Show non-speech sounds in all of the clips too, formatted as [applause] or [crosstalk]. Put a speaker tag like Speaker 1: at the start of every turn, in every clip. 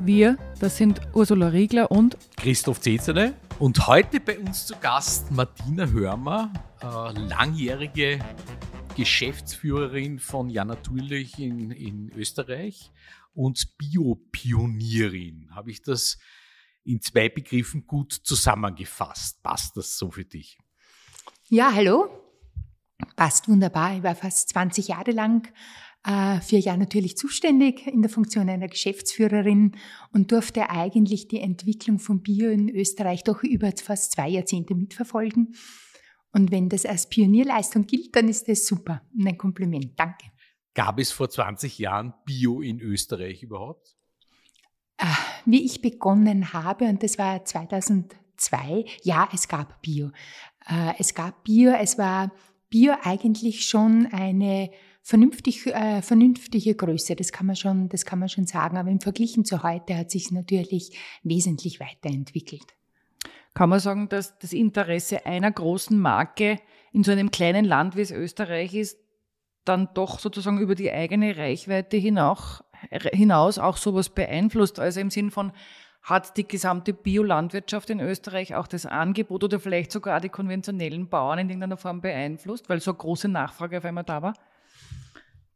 Speaker 1: Wir, das sind Ursula Riegler und
Speaker 2: Christoph Zezerle. Und heute bei uns zu Gast Martina Hörmer, äh, langjährige Geschäftsführerin von Ja Natürlich in, in Österreich und Biopionierin. Habe ich das in zwei Begriffen gut zusammengefasst? Passt das so für dich?
Speaker 3: Ja, hallo. Passt wunderbar. Ich war fast 20 Jahre lang äh, vier Jahren natürlich zuständig in der Funktion einer Geschäftsführerin und durfte eigentlich die Entwicklung von Bio in Österreich doch über fast zwei Jahrzehnte mitverfolgen. Und wenn das als Pionierleistung gilt, dann ist das super und ein Kompliment. Danke.
Speaker 2: Gab es vor 20 Jahren Bio in Österreich überhaupt?
Speaker 3: Ah, wie ich begonnen habe, und das war 2002, ja, es gab Bio. Äh, es gab Bio, es war Bio eigentlich schon eine vernünftig, äh, vernünftige Größe, das kann, man schon, das kann man schon sagen. Aber im Vergleich zu heute hat sich natürlich wesentlich weiterentwickelt.
Speaker 1: Kann man sagen, dass das Interesse einer großen Marke in so einem kleinen Land wie es Österreich ist, dann doch sozusagen über die eigene Reichweite hinaus, äh, hinaus auch sowas beeinflusst? Also im Sinn von, hat die gesamte Biolandwirtschaft in Österreich auch das Angebot oder vielleicht sogar die konventionellen Bauern in irgendeiner Form beeinflusst, weil so eine große Nachfrage auf einmal da war?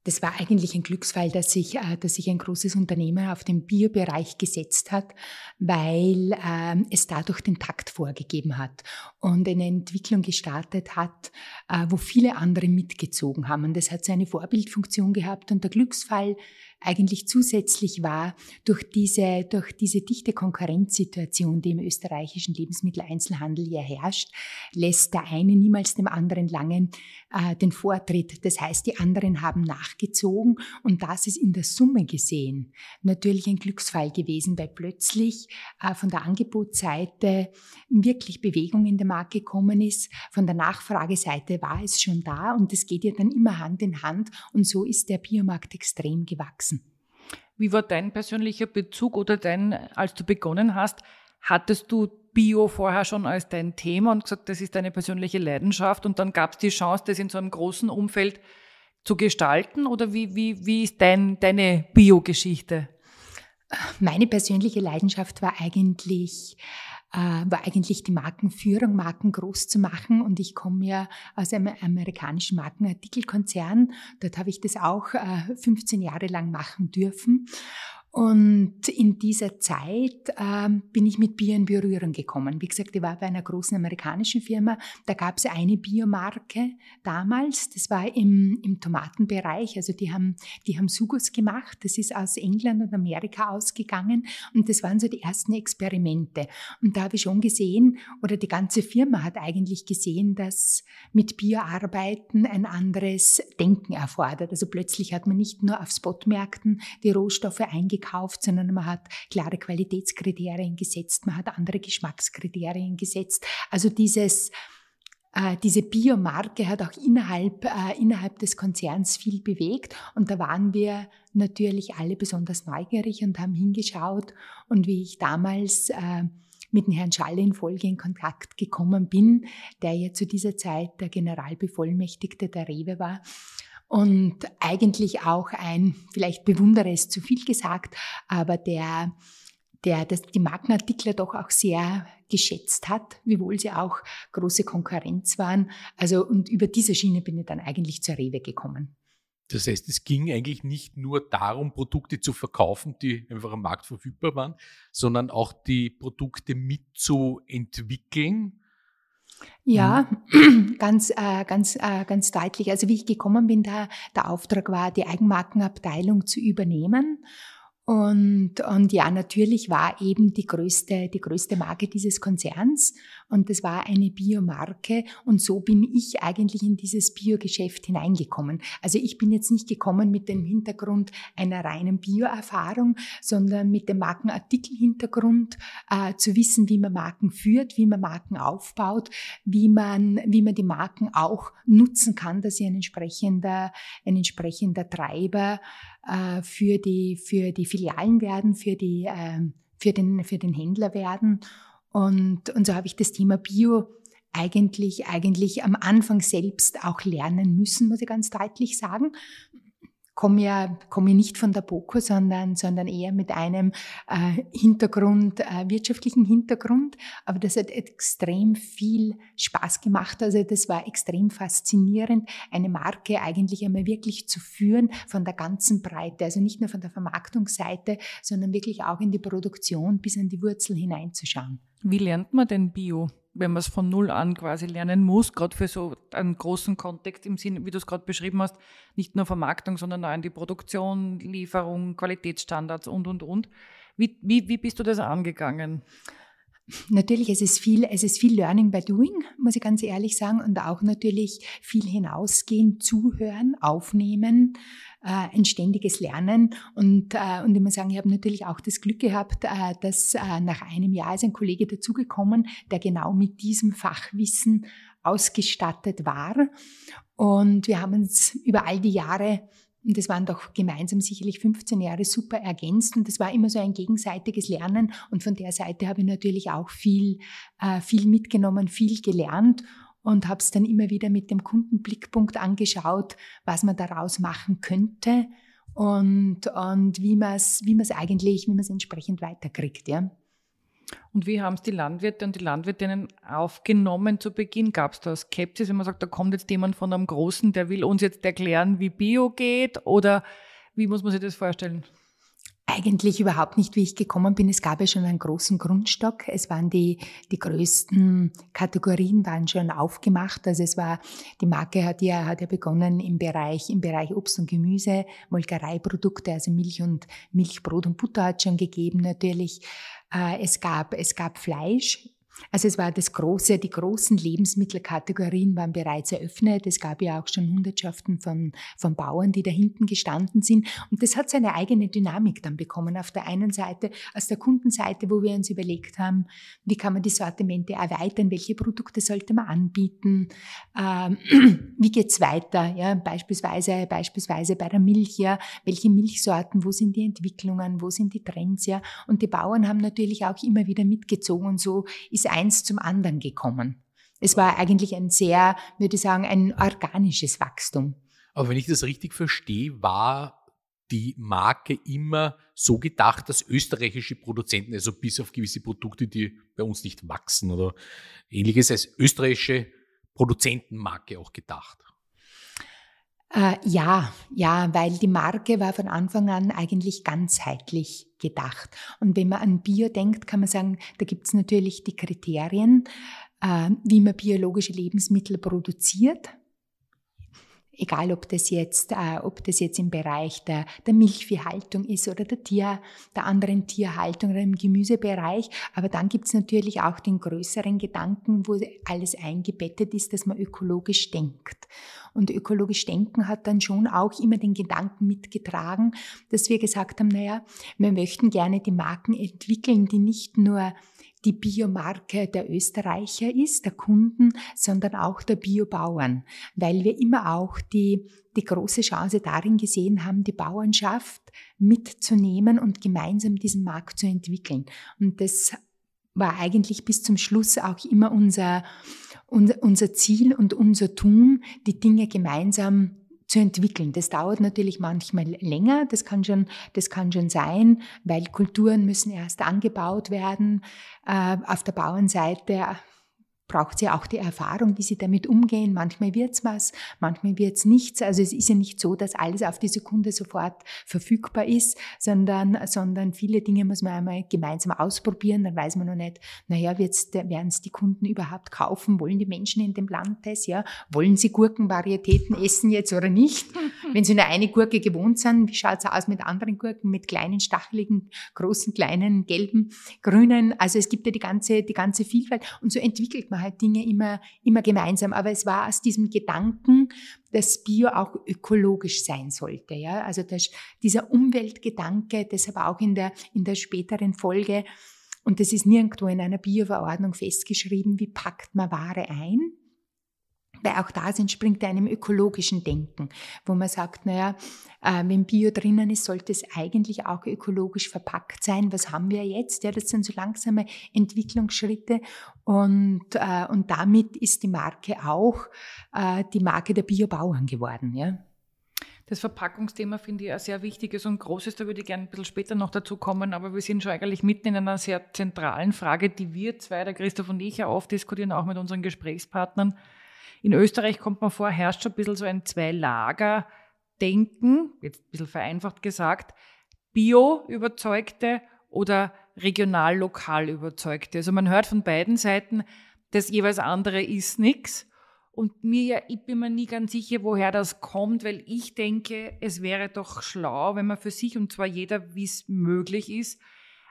Speaker 3: das war eigentlich ein Glücksfall, dass sich, äh, dass sich ein großes Unternehmen auf den Biobereich gesetzt hat, weil ähm, es dadurch den Takt vorgegeben hat und eine Entwicklung gestartet hat, äh, wo viele andere mitgezogen haben. Und das hat seine Vorbildfunktion gehabt und der Glücksfall eigentlich zusätzlich war durch diese, durch diese dichte Konkurrenzsituation, die im österreichischen Lebensmitteleinzelhandel ja herrscht, lässt der eine niemals dem anderen langen äh, den Vortritt. Das heißt, die anderen haben nachgezogen und das ist in der Summe gesehen natürlich ein Glücksfall gewesen, weil plötzlich äh, von der Angebotsseite wirklich Bewegung in den Markt gekommen ist. Von der Nachfrageseite war es schon da und es geht ja dann immer Hand in Hand und so ist der Biomarkt extrem gewachsen.
Speaker 1: Wie war dein persönlicher Bezug oder dein, als du begonnen hast, hattest du Bio vorher schon als dein Thema und gesagt, das ist deine persönliche Leidenschaft und dann gab es die Chance, das in so einem großen Umfeld zu gestalten oder wie, wie, wie ist dein, deine Bio-Geschichte?
Speaker 3: Meine persönliche Leidenschaft war eigentlich äh, war eigentlich die Markenführung, Marken groß zu machen. Und ich komme ja aus einem amerikanischen Markenartikelkonzern. Dort habe ich das auch 15 äh, Jahre lang machen dürfen. Und in dieser Zeit ähm, bin ich mit Bier in Berührung gekommen. Wie gesagt, ich war bei einer großen amerikanischen Firma. Da gab es eine Biomarke damals. Das war im, im Tomatenbereich. Also die haben, die haben Sugos gemacht. Das ist aus England und Amerika ausgegangen. Und das waren so die ersten Experimente. Und da habe ich schon gesehen, oder die ganze Firma hat eigentlich gesehen, dass mit Bioarbeiten ein anderes Denken erfordert. Also plötzlich hat man nicht nur auf Spotmärkten die Rohstoffe eingekauft, gekauft, sondern man hat klare Qualitätskriterien gesetzt, man hat andere Geschmackskriterien gesetzt. Also dieses äh, diese Biomarke hat auch innerhalb, äh, innerhalb des Konzerns viel bewegt. Und da waren wir natürlich alle besonders neugierig und haben hingeschaut. Und wie ich damals äh, mit dem Herrn Schalle in Folge in Kontakt gekommen bin, der ja zu dieser Zeit der Generalbevollmächtigte der Rewe war, und eigentlich auch ein, vielleicht bewundere es zu viel gesagt, aber der, der das, die Markenartikler doch auch sehr geschätzt hat, wiewohl sie auch große Konkurrenz waren. Also und über diese Schiene bin ich dann eigentlich zur Rewe gekommen.
Speaker 2: Das heißt, es ging eigentlich nicht nur darum, Produkte zu verkaufen, die einfach am Markt verfügbar waren, sondern auch die Produkte mitzuentwickeln
Speaker 3: ja, ähm. [clears throat] ganz, äh, ganz, äh, ganz deutlich. Also wie ich gekommen bin, da, der Auftrag war, die Eigenmarkenabteilung zu übernehmen. Und, und ja, natürlich war eben die größte, die größte Marke dieses Konzerns. Und das war eine Biomarke. Und so bin ich eigentlich in dieses Biogeschäft hineingekommen. Also ich bin jetzt nicht gekommen mit dem Hintergrund einer reinen Bio-Erfahrung, sondern mit dem Markenartikelhintergrund äh, zu wissen, wie man Marken führt, wie man Marken aufbaut, wie man, wie man die Marken auch nutzen kann, dass sie ein entsprechender, ein entsprechender Treiber äh, für die, für die Filialen werden, für die, äh, für den, für den Händler werden und, und so habe ich das Thema Bio eigentlich, eigentlich am Anfang selbst auch lernen müssen, muss ich ganz deutlich sagen komme ja komme nicht von der BOKU, sondern, sondern eher mit einem äh, Hintergrund, äh, wirtschaftlichen Hintergrund. Aber das hat extrem viel Spaß gemacht. Also das war extrem faszinierend, eine Marke eigentlich einmal wirklich zu führen von der ganzen Breite. Also nicht nur von der Vermarktungsseite, sondern wirklich auch in die Produktion bis an die Wurzel hineinzuschauen.
Speaker 1: Wie lernt man denn Bio? wenn man es von null an quasi lernen muss, gerade für so einen großen Kontext im Sinne, wie du es gerade beschrieben hast, nicht nur Vermarktung, sondern auch in die Produktion, Lieferung, Qualitätsstandards und, und, und. Wie, wie, wie bist du das angegangen?
Speaker 3: Natürlich, es ist viel, es ist viel Learning by Doing, muss ich ganz ehrlich sagen, und auch natürlich viel hinausgehen, zuhören, aufnehmen, äh, ein ständiges Lernen. Und, äh, und ich muss sagen, ich habe natürlich auch das Glück gehabt, äh, dass äh, nach einem Jahr ist ein Kollege dazugekommen, der genau mit diesem Fachwissen ausgestattet war. Und wir haben uns über all die Jahre und das waren doch gemeinsam sicherlich 15 Jahre super ergänzt. Und Das war immer so ein gegenseitiges Lernen. Und von der Seite habe ich natürlich auch viel, äh, viel mitgenommen, viel gelernt und habe es dann immer wieder mit dem Kundenblickpunkt angeschaut, was man daraus machen könnte und, und wie man es wie eigentlich, wie man es entsprechend weiterkriegt. Ja? Und wie haben es
Speaker 1: die Landwirte und die Landwirtinnen aufgenommen zu Beginn? Gab es da Skepsis, wenn man sagt, da kommt jetzt jemand von einem Großen, der will uns jetzt erklären, wie Bio geht? Oder wie muss man sich das vorstellen?
Speaker 3: Eigentlich überhaupt nicht, wie ich gekommen bin. Es gab ja schon einen großen Grundstock. Es waren die, die größten Kategorien waren schon aufgemacht. Also es war, die Marke hat ja, hat ja begonnen im Bereich, im Bereich Obst und Gemüse, Molkereiprodukte, also Milch und Milch, Brot und Butter hat schon gegeben natürlich. Äh, es gab, es gab Fleisch also es war das große, die großen Lebensmittelkategorien waren bereits eröffnet. Es gab ja auch schon Hundertschaften von, von Bauern, die da hinten gestanden sind. Und das hat seine eigene Dynamik dann bekommen. Auf der einen Seite, aus der Kundenseite, wo wir uns überlegt haben, wie kann man die Sortimente erweitern, welche Produkte sollte man anbieten, ähm, [clears throat] wie es weiter, ja, beispielsweise, beispielsweise bei der Milch, ja, welche Milchsorten, wo sind die Entwicklungen, wo sind die Trends, ja. Und die Bauern haben natürlich auch immer wieder mitgezogen. So ist ist eins zum anderen gekommen. Es war eigentlich ein sehr, würde ich sagen, ein
Speaker 2: organisches Wachstum. Aber wenn ich das richtig verstehe, war die Marke immer so gedacht, dass österreichische Produzenten, also bis auf gewisse Produkte, die bei uns nicht wachsen oder ähnliches, als österreichische Produzentenmarke auch gedacht.
Speaker 3: Äh, ja, ja, weil die Marke war von Anfang an eigentlich ganzheitlich gedacht. Und wenn man an Bio denkt, kann man sagen, da gibt es natürlich die Kriterien, äh, wie man biologische Lebensmittel produziert egal ob das jetzt, äh, ob das jetzt im Bereich der, der Milchviehhaltung ist oder der Tier, der anderen Tierhaltung oder im Gemüsebereich. Aber dann gibt es natürlich auch den größeren Gedanken, wo alles eingebettet ist, dass man ökologisch denkt. Und ökologisch denken hat dann schon auch immer den Gedanken mitgetragen, dass wir gesagt haben, naja, wir möchten gerne die Marken entwickeln, die nicht nur die Biomarke der Österreicher ist, der Kunden, sondern auch der Biobauern, weil wir immer auch die, die große Chance darin gesehen haben, die Bauernschaft mitzunehmen und gemeinsam diesen Markt zu entwickeln. Und das war eigentlich bis zum Schluss auch immer unser, unser, unser Ziel und unser Tun, die Dinge gemeinsam zu entwickeln. Das dauert natürlich manchmal länger, das kann schon, das kann schon sein, weil Kulturen müssen erst angebaut werden. Äh, auf der Bauernseite braucht sie auch die Erfahrung, wie sie damit umgehen. Manchmal wird's was, manchmal wird's nichts. Also es ist ja nicht so, dass alles auf die Sekunde sofort verfügbar ist, sondern, sondern viele Dinge muss man einmal gemeinsam ausprobieren. Dann weiß man noch nicht, naja, wird's, werden's die Kunden überhaupt kaufen? Wollen die Menschen in dem Land das? Ja? Wollen sie Gurkenvarietäten essen jetzt oder nicht? [laughs] Wenn sie nur eine Gurke gewohnt sind, wie schaut's aus mit anderen Gurken, mit kleinen, stacheligen, großen, kleinen, gelben, grünen? Also es gibt ja die ganze, die ganze Vielfalt und so entwickelt man man halt Dinge immer, immer gemeinsam. Aber es war aus diesem Gedanken, dass Bio auch ökologisch sein sollte. Ja? Also das, dieser Umweltgedanke, deshalb auch in der, in der späteren Folge, und das ist nirgendwo in einer Bioverordnung festgeschrieben, wie packt man Ware ein, weil auch das entspringt einem ökologischen Denken, wo man sagt, naja, äh, wenn Bio drinnen ist, sollte es eigentlich auch ökologisch verpackt sein. Was haben wir jetzt? Ja, das sind so langsame Entwicklungsschritte und, äh, und damit ist die Marke auch äh, die Marke der Biobauern geworden. Ja?
Speaker 1: Das Verpackungsthema finde ich ein sehr wichtiges und großes. Da würde ich gerne ein bisschen später noch dazu kommen, aber wir sind schon eigentlich mitten in einer sehr zentralen Frage, die wir zwei, der Christoph und ich, ja oft diskutieren, auch mit unseren Gesprächspartnern in Österreich kommt man vor, herrscht schon ein bisschen so ein Zwei-Lager-Denken, jetzt ein bisschen vereinfacht gesagt, Bio-Überzeugte oder regional-lokal Überzeugte. Also man hört von beiden Seiten, das jeweils andere ist nichts. Und mir ich bin mir nie ganz sicher, woher das kommt, weil ich denke, es wäre doch schlau, wenn man für sich, und zwar jeder, wie es möglich ist,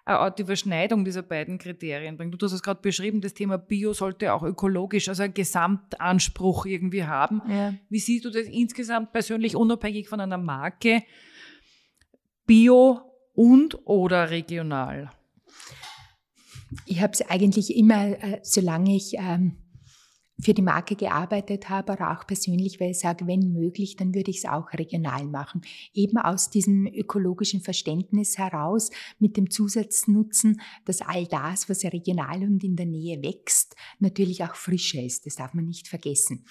Speaker 1: eine Art Überschneidung dieser beiden Kriterien bringt. Du hast es gerade beschrieben, das Thema Bio sollte auch ökologisch, also einen Gesamtanspruch irgendwie haben. Ja. Wie siehst du das insgesamt persönlich, unabhängig von einer Marke, Bio
Speaker 3: und oder regional? Ich habe es eigentlich immer, äh, solange ich... Ähm für die Marke gearbeitet habe, aber auch persönlich, weil ich sage, wenn möglich, dann würde ich es auch regional machen. Eben aus diesem ökologischen Verständnis heraus mit dem Zusatznutzen, dass all das, was regional und in der Nähe wächst, natürlich auch frischer ist. Das darf man nicht vergessen.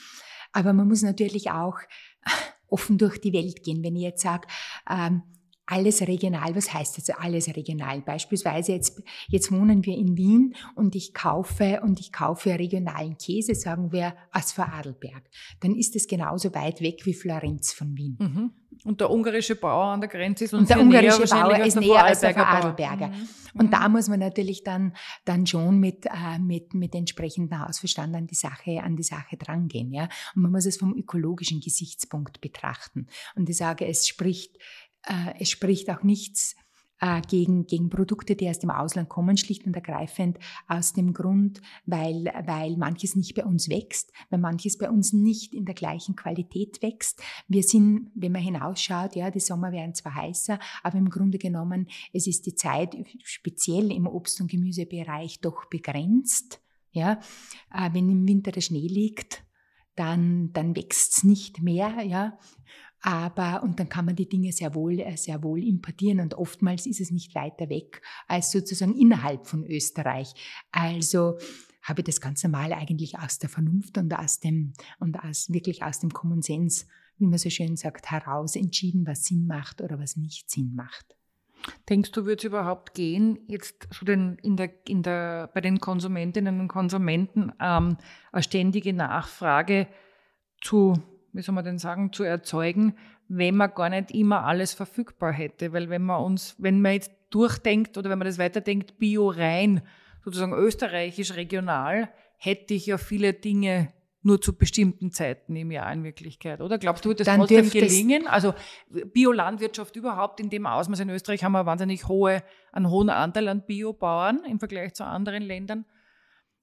Speaker 3: Aber man muss natürlich auch [laughs] offen durch die Welt gehen. Wenn ich jetzt sage, ähm, alles regional. Was heißt jetzt alles regional? Beispielsweise jetzt, jetzt wohnen wir in Wien und ich kaufe und ich kaufe regionalen Käse, sagen wir, aus Vorarlberg. Dann ist es genauso weit weg wie Florenz von Wien. Mhm. Und der ungarische Bauer an der Grenze ist uns der ungarische näher Bauer ist näher als der Vorarlberger. Mhm. Und mhm. da muss man natürlich dann, dann schon mit, äh, mit, mit entsprechendem Hausverstand an die Sache, an die Sache drangehen, ja. Und man muss es vom ökologischen Gesichtspunkt betrachten. Und ich sage, es spricht, äh, es spricht auch nichts äh, gegen, gegen Produkte, die aus dem Ausland kommen, schlicht und ergreifend aus dem Grund, weil, weil manches nicht bei uns wächst, weil manches bei uns nicht in der gleichen Qualität wächst. Wir sind, wenn man hinausschaut, ja, die Sommer werden zwar heißer, aber im Grunde genommen, es ist die Zeit, speziell im Obst- und Gemüsebereich, doch begrenzt. Ja, äh, wenn im Winter der Schnee liegt, dann, dann wächst es nicht mehr. Ja aber und dann kann man die Dinge sehr wohl, äh, sehr wohl importieren und oftmals ist es nicht weiter weg als sozusagen innerhalb von Österreich. Also habe ich das ganz normal eigentlich aus der Vernunft und aus dem und aus wirklich aus dem Common Sense, wie man so schön sagt, heraus entschieden, was Sinn macht oder was nicht Sinn macht.
Speaker 1: Denkst du, wird es überhaupt gehen, jetzt so den, in der, in der, bei den Konsumentinnen und Konsumenten ähm, eine ständige Nachfrage zu wie soll man denn sagen, zu erzeugen, wenn man gar nicht immer alles verfügbar hätte. Weil wenn man uns, wenn man jetzt durchdenkt oder wenn man das weiterdenkt, Bio rein, sozusagen österreichisch regional, hätte ich ja viele Dinge nur zu bestimmten Zeiten im Jahr in Wirklichkeit, oder? Glaubst du, wird das Dann trotzdem gelingen? Also Biolandwirtschaft überhaupt in dem Ausmaß in Österreich haben wir wahnsinnig hohe, einen hohen Anteil an Biobauern im Vergleich zu anderen Ländern.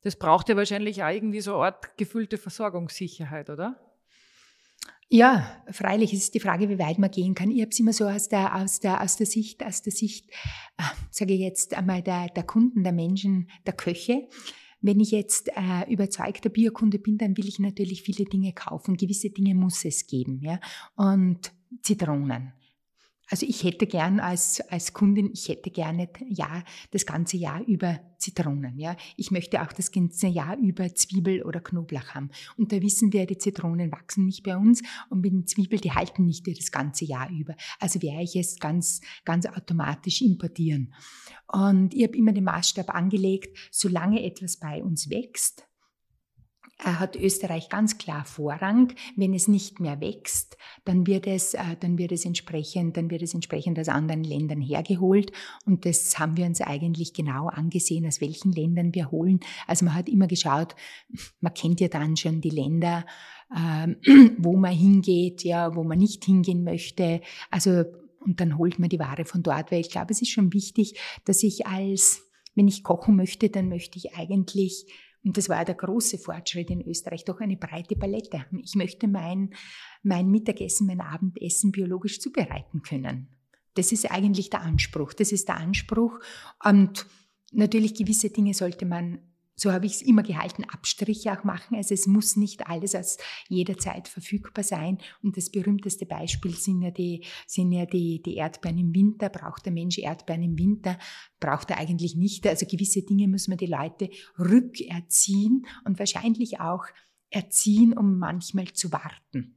Speaker 1: Das braucht ja wahrscheinlich auch irgendwie so eine Art gefühlte Versorgungssicherheit, oder?
Speaker 3: Ja, freilich ist die Frage, wie weit man gehen kann. Ich habe es immer so aus der, aus, der, aus der Sicht, aus der Sicht, äh, sage ich jetzt einmal, der, der Kunden, der Menschen, der Köche. Wenn ich jetzt äh, überzeugter Biokunde bin, dann will ich natürlich viele Dinge kaufen. Gewisse Dinge muss es geben. Ja? Und Zitronen also ich hätte gern als, als Kundin, ich hätte gerne ja, das ganze Jahr über Zitronen. Ja. Ich möchte auch das ganze Jahr über Zwiebel oder Knoblauch haben. Und da wissen wir, die Zitronen wachsen nicht bei uns und mit den Zwiebeln, die halten nicht das ganze Jahr über. Also wäre ich es ganz, ganz automatisch importieren. Und ich habe immer den Maßstab angelegt, solange etwas bei uns wächst, äh, hat Österreich ganz klar Vorrang. Wenn es nicht mehr wächst, dann wird es, äh, dann wird es entsprechend, dann wird es entsprechend aus anderen Ländern hergeholt. Und das haben wir uns eigentlich genau angesehen, aus welchen Ländern wir holen. Also man hat immer geschaut, man kennt ja dann schon die Länder, ähm, wo man hingeht, ja, wo man nicht hingehen möchte. Also, und dann holt man die Ware von dort, weil ich glaube, es ist schon wichtig, dass ich als, wenn ich kochen möchte, dann möchte ich eigentlich und das war der große Fortschritt in Österreich, doch eine breite Palette. Ich möchte mein, mein Mittagessen, mein Abendessen biologisch zubereiten können. Das ist eigentlich der Anspruch. Das ist der Anspruch. Und natürlich gewisse Dinge sollte man so habe ich es immer gehalten, Abstriche auch machen. Also es muss nicht alles als jederzeit verfügbar sein. Und das berühmteste Beispiel sind ja die, sind ja die, die Erdbeeren im Winter. Braucht der Mensch Erdbeeren im Winter? Braucht er eigentlich nicht. Also gewisse Dinge müssen wir die Leute rückerziehen und wahrscheinlich auch erziehen, um manchmal zu warten.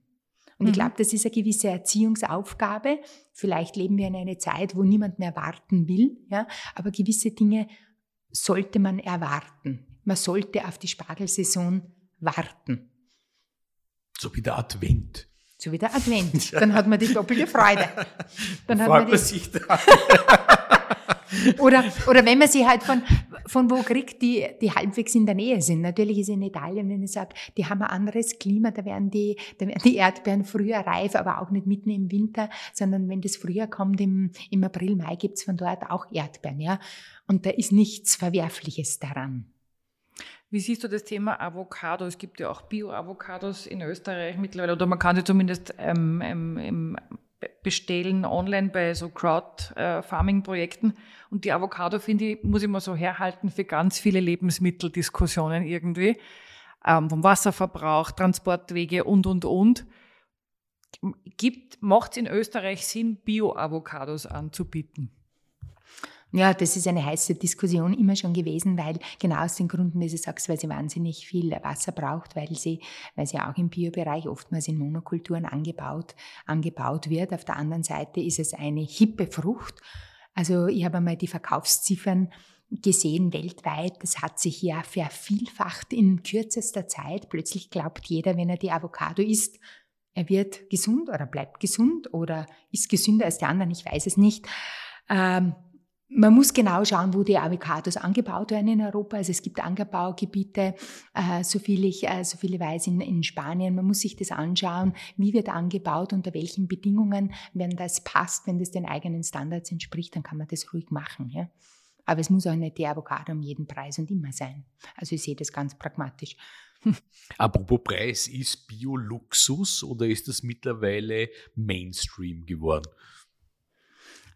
Speaker 3: Und mhm. ich glaube, das ist eine gewisse Erziehungsaufgabe. Vielleicht leben wir in einer Zeit, wo niemand mehr warten will, ja, aber gewisse Dinge sollte man erwarten man sollte auf die Spargelsaison
Speaker 2: warten. So wie der Advent.
Speaker 3: So wie der Advent. [laughs] Dann hat man die doppelte Freude. Dann hat man, die... sich da. oder, oder wenn man sie halt von, von wo kriegt, die, die halbwegs in der Nähe sind. Natürlich ist in Italien, wenn ich sage, die haben ein anderes Klima, da werden, die, da werden die Erdbeeren früher reif, aber auch nicht mitten im Winter, sondern wenn das früher kommt, im, im April, Mai gibt es von dort auch Erdbeeren. Ja? Und da ist nichts Verwerfliches daran.
Speaker 1: Wie siehst du das Thema Avocado? Es gibt ja auch Bio-Avocados in Österreich mittlerweile, oder man kann sie zumindest ähm, ähm, bestellen online bei so Crowd-Farming-Projekten. Und die Avocado, finde ich, muss ich mal so herhalten für ganz viele Lebensmitteldiskussionen irgendwie. Ähm, vom Wasserverbrauch, Transportwege und, und, und. macht es in Österreich Sinn, Bio-Avocados anzubieten?
Speaker 3: Ja, das ist eine heiße Diskussion immer schon gewesen, weil genau aus den Gründen, die du sagst, weil sie wahnsinnig viel Wasser braucht, weil sie, weil sie auch im Biobereich oftmals in Monokulturen angebaut, angebaut wird. Auf der anderen Seite ist es eine hippe Frucht. Also ich habe einmal die Verkaufsziffern gesehen weltweit. Das hat sich ja vervielfacht in kürzester Zeit. Plötzlich glaubt jeder, wenn er die Avocado isst, er wird gesund oder bleibt gesund oder ist gesünder als die anderen. Ich weiß es nicht. Ähm, man muss genau schauen, wo die Avocados angebaut werden in Europa. Also es gibt Angebaugebiete, äh, so viel ich äh, so viele weiß in, in, Spanien. Man muss sich das anschauen, wie wird angebaut, unter welchen Bedingungen. Wenn das passt, wenn das den eigenen Standards entspricht, dann kann man das ruhig machen. Ja? Aber es muss auch nicht die Avocado um jeden Preis und immer sein. Also ich sehe das ganz pragmatisch.
Speaker 2: [laughs] Apropos Preis, ist Bio Luxus oder ist das mittlerweile Mainstream geworden?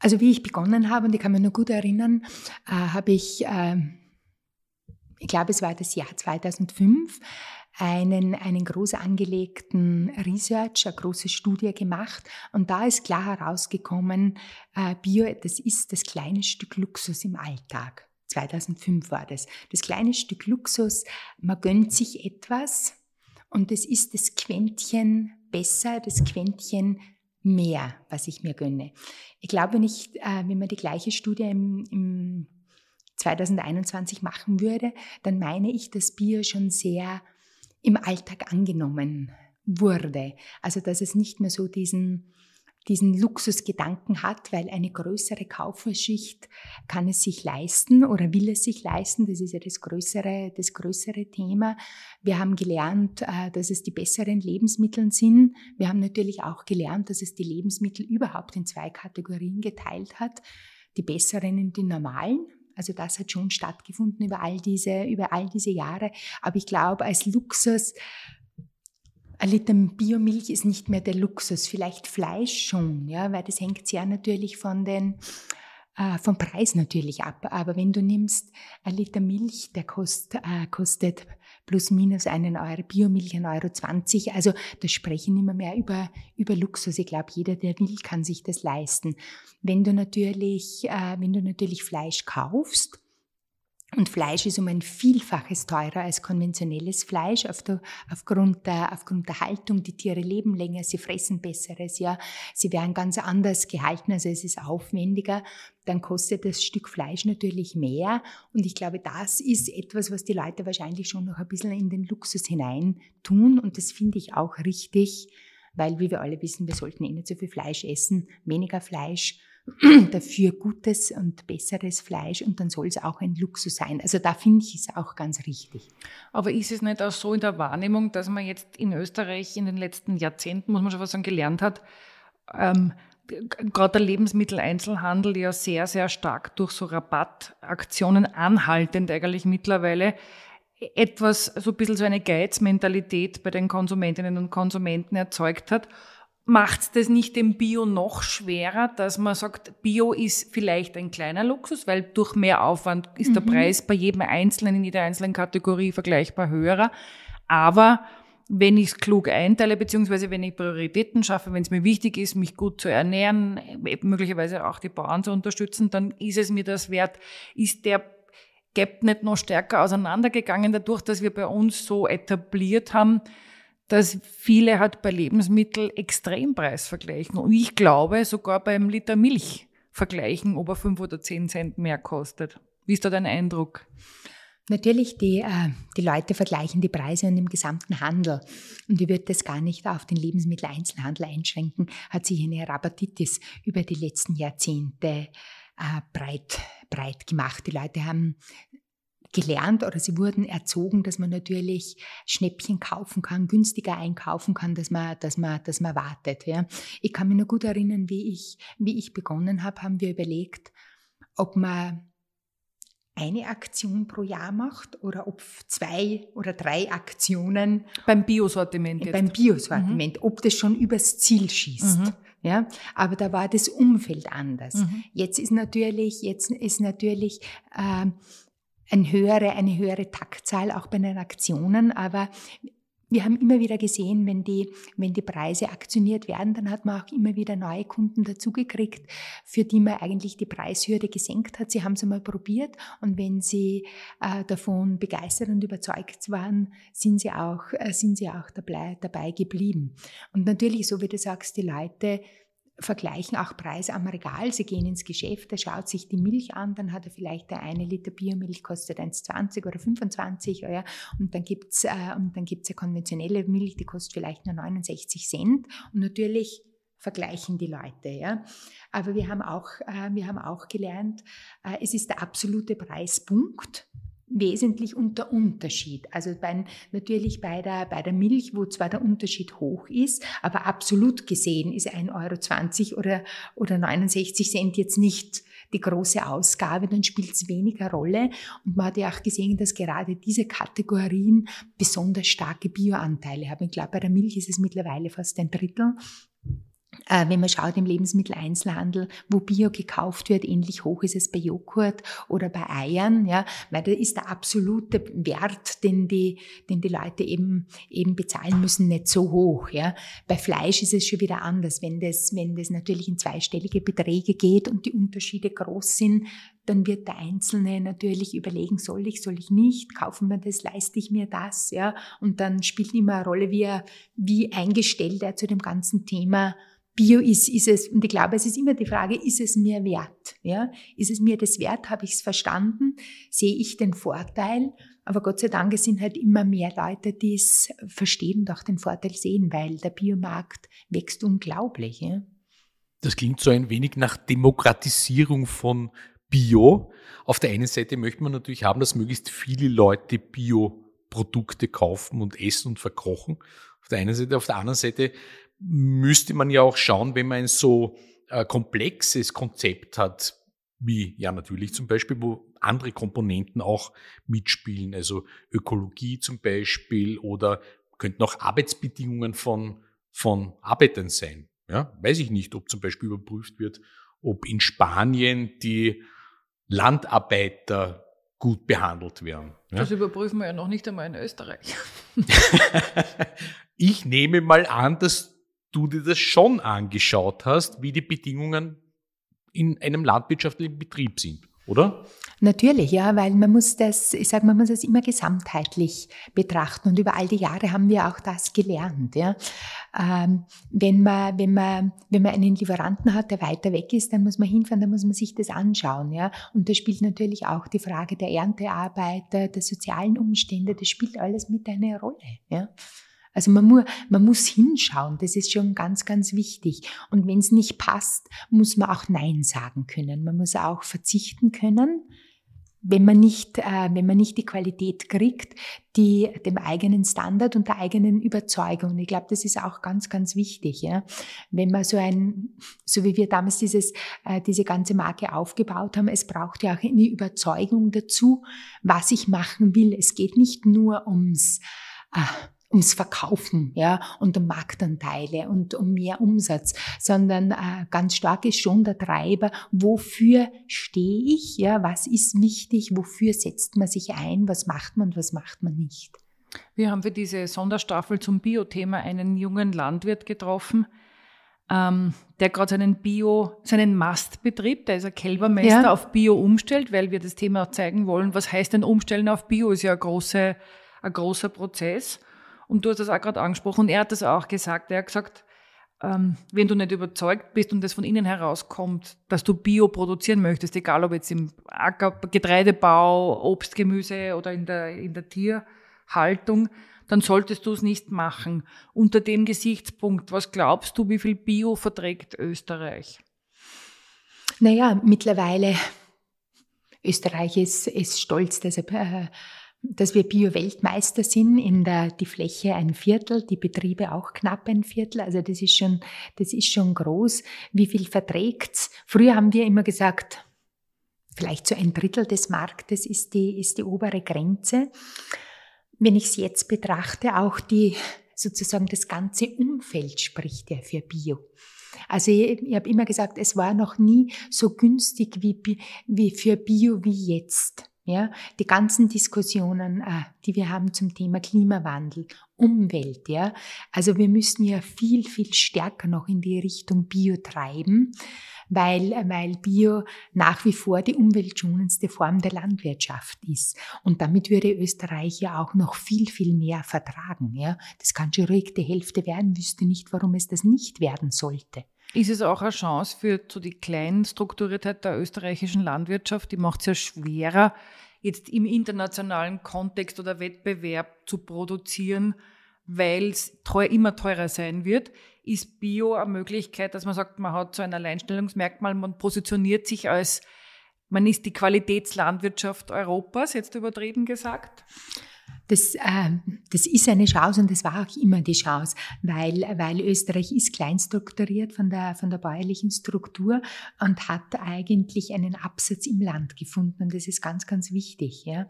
Speaker 3: Also wie ich begonnen habe, und ich kann mich nur gut erinnern, äh, habe ich, äh, ich glaube es war das Jahr 2005, einen, einen groß angelegten Research, eine große Studie gemacht. Und da ist klar herausgekommen, äh, Bio, das ist das kleine Stück Luxus im Alltag. 2005 war das. Das kleine Stück Luxus, man gönnt sich etwas und es ist das Quäntchen besser, das Quäntchen mehr, was ich mir gönne. Ich glaube, nicht, äh, wenn man die gleiche Studie im, im 2021 machen würde, dann meine ich, dass Bier schon sehr im Alltag angenommen wurde. Also dass es nicht mehr so diesen diesen Luxusgedanken hat, weil eine größere Kauferschicht kann es sich leisten oder will es sich leisten. Das ist ja das größere, das größere Thema. Wir haben gelernt, äh, dass es die besseren Lebensmittel sind. Wir haben natürlich auch gelernt, dass es die Lebensmittel überhaupt in zwei Kategorien geteilt hat. Die besseren und die normalen. Also das hat schon stattgefunden über all diese, über all diese Jahre. Aber ich glaube, als Luxus ein Liter Biomilch ist nicht mehr der Luxus, vielleicht Fleisch schon, ja, weil das hängt sehr natürlich von den äh, vom Preis natürlich ab. Aber wenn du nimmst ein Liter Milch, der kost, äh, kostet plus minus einen Euro, Biomilch einen Euro 20. Also da sprechen immer mehr über, über Luxus. Ich glaube, jeder, der will, kann sich das leisten. Wenn du natürlich, äh, wenn du natürlich Fleisch kaufst, und Fleisch ist um ein Vielfaches teurer als konventionelles Fleisch auf der, aufgrund, der, aufgrund der Haltung. Die Tiere leben länger, sie fressen besseres, ja. Sie werden ganz anders gehalten, also es ist aufwendiger. Dann kostet das Stück Fleisch natürlich mehr. Und ich glaube, das ist etwas, was die Leute wahrscheinlich schon noch ein bisschen in den Luxus hinein tun. Und das finde ich auch richtig, weil, wie wir alle wissen, wir sollten eh nicht so viel Fleisch essen, weniger Fleisch [clears throat] dafür gutes und besseres Fleisch und dann soll es auch ein Luxus sein. Also da finde ich es auch ganz richtig.
Speaker 1: Aber ist es nicht auch so in der Wahrnehmung, dass man jetzt in Österreich in den letzten Jahrzehnten, muss man schon was sagen, gelernt hat, ähm, gerade der Lebensmitteleinzelhandel ja sehr, sehr stark durch so Rabattaktionen anhaltend eigentlich mittlerweile etwas, so ein bisschen so eine Geizmentalität bei den Konsumentinnen und Konsumenten erzeugt hat macht das nicht dem Bio noch schwerer, dass man sagt, Bio ist vielleicht ein kleiner Luxus, weil durch mehr Aufwand ist mhm. der Preis bei jedem Einzelnen in jeder einzelnen Kategorie vergleichbar höherer. Aber wenn ich es klug einteile, beziehungsweise wenn ich Prioritäten schaffe, wenn es mir wichtig ist, mich gut zu ernähren, möglicherweise auch die Bauern zu unterstützen, dann ist es mir das wert. Ist der Gap nicht noch stärker auseinandergegangen dadurch, dass wir bei uns so etabliert haben, dass viele halt bei Lebensmitteln Extrempreis vergleichen. Und ich glaube sogar beim Liter Milch vergleichen, ob
Speaker 3: er 5 oder 10 Cent mehr kostet. Wie ist da dein Eindruck? Natürlich, die, äh, die Leute vergleichen die Preise und den gesamten Handel. Und ich würde das gar nicht auf den Lebensmitteleinzelhandel einschränken, hat sich eine Rabatitis über die letzten Jahrzehnte äh, breit, breit gemacht. Die Leute haben gelernt oder sie wurden erzogen, dass man natürlich Schnäppchen kaufen kann, günstiger einkaufen kann, dass man, dass man, dass man wartet. Ja. Ich kann mich noch gut erinnern, wie ich, wie ich begonnen habe, haben wir überlegt, ob man eine Aktion pro Jahr macht oder ob zwei oder drei Aktionen beim Biosortiment jetzt. beim Biosortiment, mhm. ob das schon übers Ziel schießt. Mhm. Ja, aber da war das Umfeld anders. Mhm. Jetzt ist natürlich, jetzt ist natürlich äh, ein höhere, eine höhere Taktzahl auch bei den Aktionen, aber wir haben immer wieder gesehen, wenn die, wenn die Preise aktioniert werden, dann hat man auch immer wieder neue Kunden dazugekriegt, für die man eigentlich die Preishürde gesenkt hat. Sie haben es einmal probiert und wenn sie äh, davon begeistert und überzeugt waren, sind sie auch, äh, sind sie auch dabei, dabei geblieben. Und natürlich, so wie du sagst, die Leute vergleichen auch Preise am Regal. Sie gehen ins Geschäft, er schaut sich die Milch an, dann hat er vielleicht der eine Liter Biermilch kostet 1,20 oder 25 Euro und dann gibt's äh, und ja konventionelle Milch, die kostet vielleicht nur 69 Cent und natürlich vergleichen die Leute. Ja. Aber wir haben auch, äh, wir haben auch gelernt, äh, es ist der absolute Preispunkt wesentlich unter Unterschied. Also bei, natürlich bei der, bei der Milch, wo zwar der Unterschied hoch ist, aber absolut gesehen ist 1,20 Euro oder, oder 69 Cent jetzt nicht die große Ausgabe, dann spielt es weniger Rolle. Und man hat ja auch gesehen, dass gerade diese Kategorien besonders starke Bioanteile haben. Ich glaube, bei der Milch ist es mittlerweile fast ein Drittel. Äh, wenn man schaut im Lebensmitteleinzelhandel, wo Bio gekauft wird, ähnlich hoch ist es bei Joghurt oder bei Eiern, ja, weil da ist der absolute Wert, den die, den die Leute eben, eben bezahlen müssen, nicht so hoch, ja. Bei Fleisch ist es schon wieder anders. Wenn das, wenn das natürlich in zweistellige Beträge geht und die Unterschiede groß sind, dann wird der Einzelne natürlich überlegen, soll ich, soll ich nicht, kaufen wir das, leiste ich mir das, ja. Und dann spielt immer eine Rolle, wie, er, wie eingestellt er zu dem ganzen Thema Bio ist, ist es, und ich glaube, es ist immer die Frage, ist es mir wert? Ja? Ist es mir das wert? Habe ich es verstanden? Sehe ich den Vorteil? Aber Gott sei Dank, es sind halt immer mehr Leute, die es verstehen und auch den Vorteil sehen, weil der Biomarkt wächst unglaublich. Ja?
Speaker 2: Das klingt so ein wenig nach Demokratisierung von Bio. Auf der einen Seite möchte man natürlich haben, dass möglichst viele Leute Bio-Produkte kaufen und essen und verkochen. Auf der einen Seite. Auf der anderen Seite müsste man ja auch schauen, wenn man ein so äh, komplexes Konzept hat, wie ja natürlich zum Beispiel, wo andere Komponenten auch mitspielen, also Ökologie zum Beispiel oder könnten auch Arbeitsbedingungen von, von Arbeitern sein. Ja, weiß ich nicht, ob zum Beispiel überprüft wird, ob in Spanien die Landarbeiter gut behandelt werden. Ja? Das
Speaker 1: überprüfen wir ja noch nicht einmal in Österreich. [laughs]
Speaker 2: ich nehme mal an, dass du dir das schon angeschaut hast, wie die Bedingungen in einem landwirtschaftlichen Betrieb sind oder?
Speaker 3: Natürlich, ja, weil man muss das, ich sage, man muss das immer gesamtheitlich betrachten und über all die Jahre haben wir auch das gelernt. Ja. Ähm, wenn, man, wenn, man, wenn man einen Lieferanten hat, der weiter weg ist, dann muss man hinfahren, dann muss man sich das anschauen. Ja. Und da spielt natürlich auch die Frage der Erntearbeit, der sozialen Umstände, das spielt alles mit einer Rolle. Ja. Also man, mu man muss hinschauen, das ist schon ganz, ganz wichtig. Und wenn es nicht passt, muss man auch Nein sagen können. Man muss auch verzichten können, wenn man nicht, äh, wenn man nicht die Qualität kriegt, die dem eigenen Standard und der eigenen Überzeugung. ich glaube, das ist auch ganz, ganz wichtig. Ja? Wenn man so ein, so wie wir damals dieses, äh, diese ganze Marke aufgebaut haben, es braucht ja auch eine Überzeugung dazu, was ich machen will. Es geht nicht nur ums äh, ums Verkaufen, ja, und um Marktanteile und um mehr Umsatz, sondern äh, ganz stark ist schon der Treiber, wofür stehe ich, ja, was ist wichtig, wofür setzt man sich ein, was macht man, was macht man nicht.
Speaker 1: Wir haben für diese Sonderstaffel zum Bio-Thema einen jungen Landwirt getroffen, ähm, der gerade seinen Bio, seinen Mastbetrieb, der ist ein Kälbermeister, ja. auf Bio umstellt, weil wir das Thema auch zeigen wollen, was heißt denn umstellen auf Bio, ist ja eine große, ein großer Prozess. Und du hast das auch gerade angesprochen und er hat das auch gesagt. Er hat gesagt, ähm, wenn du nicht überzeugt bist und das von innen herauskommt, dass du Bio produzieren möchtest, egal ob jetzt im Acker, Getreidebau, Obst, Gemüse oder in der, in der Tierhaltung, dann solltest du es nicht machen. Unter dem Gesichtspunkt, was glaubst du, wie viel Bio verträgt Österreich?
Speaker 3: Naja, mittlerweile Österreich ist, ist stolz, dass er äh, dass wir Bio-Weltmeister sind, in der die Fläche ein Viertel, die Betriebe auch knapp ein Viertel. Also das ist schon, das ist schon groß. Wie viel verträgt's? Früher haben wir immer gesagt, vielleicht so ein Drittel des Marktes ist die, ist die obere Grenze. Wenn ich es jetzt betrachte, auch die sozusagen das ganze Umfeld spricht ja für Bio. Also ich, ich habe immer gesagt, es war noch nie so günstig wie, wie für Bio wie jetzt. Ja, die ganzen Diskussionen, äh, die wir haben zum Thema Klimawandel, Umwelt, ja. Also wir müssen ja viel, viel stärker noch in die Richtung Bio treiben, weil, weil Bio nach wie vor die umweltschonendste Form der Landwirtschaft ist. Und damit würde Österreich ja auch noch viel, viel mehr vertragen, ja. Das kann schon ruhig die Hälfte werden, wüsste nicht, warum es das nicht werden sollte.
Speaker 1: Ist es auch eine Chance für so die Kleinstrukturiertheit der österreichischen Landwirtschaft? Die macht es ja schwerer, jetzt im internationalen Kontext oder Wettbewerb zu produzieren, weil es teuer, immer teurer sein wird. Ist Bio eine Möglichkeit, dass man sagt, man hat so ein Alleinstellungsmerkmal, man positioniert sich als, man ist die Qualitätslandwirtschaft Europas, jetzt übertrieben gesagt?
Speaker 3: das, äh, das ist eine Chance und das war auch immer die Chance, weil, weil Österreich ist kleinstrukturiert von der, von der bäuerlichen Struktur und hat eigentlich einen Absatz im Land gefunden und das ist ganz, ganz wichtig. Ja.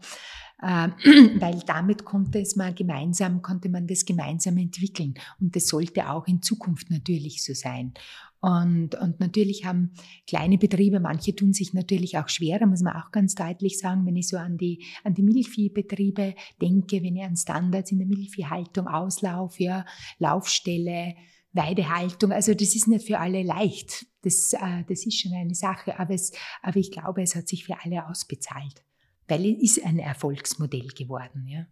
Speaker 3: Äh, [clears throat] weil damit konnte es mal gemeinsam, konnte man das gemeinsam entwickeln. Und das sollte auch in Zukunft natürlich so sein. Und, und natürlich haben kleine Betriebe, manche tun sich natürlich auch schwerer, muss man auch ganz deutlich sagen, wenn ich so an die, an die Milchviehbetriebe denke, wenn ich an Standards in der Milchviehhaltung, Auslauf, ja, Laufstelle, Weidehaltung. Also das ist nicht für alle leicht. Das, äh, das ist schon eine Sache, aber, es, aber ich glaube, es hat sich für alle ausbezahlt weil es ist ein Erfolgsmodell geworden. Ja.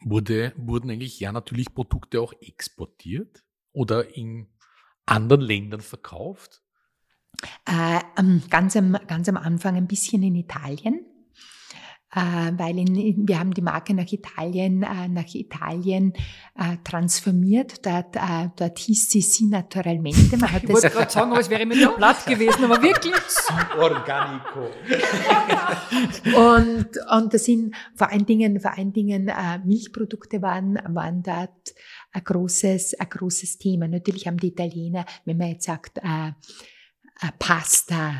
Speaker 2: Wurde, wurden eigentlich ja natürlich Produkte auch exportiert oder in anderen Ländern verkauft?
Speaker 3: Äh, ähm, ganz, am, ganz am Anfang ein bisschen in Italien. Äh, weil in, wir haben die Marke nach Italien, äh, nach Italien äh, transformiert. Dort, dort hieß sie Sie Naturalmente. Man hat ich wollte gerade sagen, aber es wäre mir
Speaker 2: nur platt
Speaker 1: [laughs] gewesen, aber wirklich. Sie
Speaker 2: Organico.
Speaker 3: [laughs] und, und das sind vor allen Dingen, vor allen Dingen Milchprodukte waren, waren dort ein großes, ein großes Thema. Natürlich haben die Italiener, wenn man jetzt sagt, äh, äh, Pasta,